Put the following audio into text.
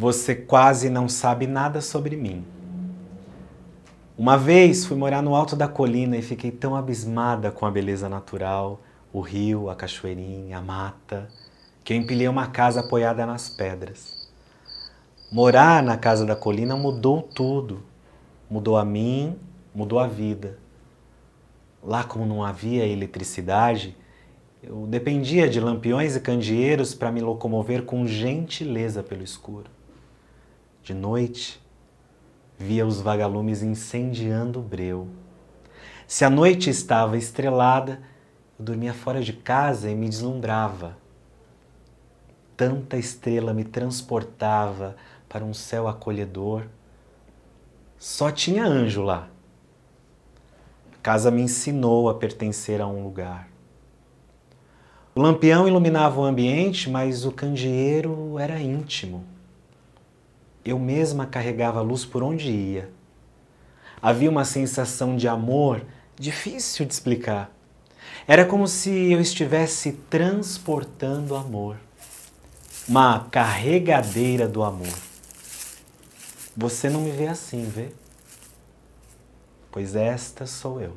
Você quase não sabe nada sobre mim. Uma vez fui morar no alto da colina e fiquei tão abismada com a beleza natural, o rio, a cachoeirinha, a mata, que eu empilhei uma casa apoiada nas pedras. Morar na casa da colina mudou tudo. Mudou a mim, mudou a vida. Lá, como não havia eletricidade, eu dependia de lampiões e candeeiros para me locomover com gentileza pelo escuro. De noite, via os vagalumes incendiando o breu. Se a noite estava estrelada, eu dormia fora de casa e me deslumbrava. Tanta estrela me transportava para um céu acolhedor. Só tinha anjo lá. A casa me ensinou a pertencer a um lugar. O lampião iluminava o ambiente, mas o candeeiro era íntimo. Eu mesma carregava a luz por onde ia. Havia uma sensação de amor difícil de explicar. Era como se eu estivesse transportando amor. Uma carregadeira do amor. Você não me vê assim, vê? Pois esta sou eu.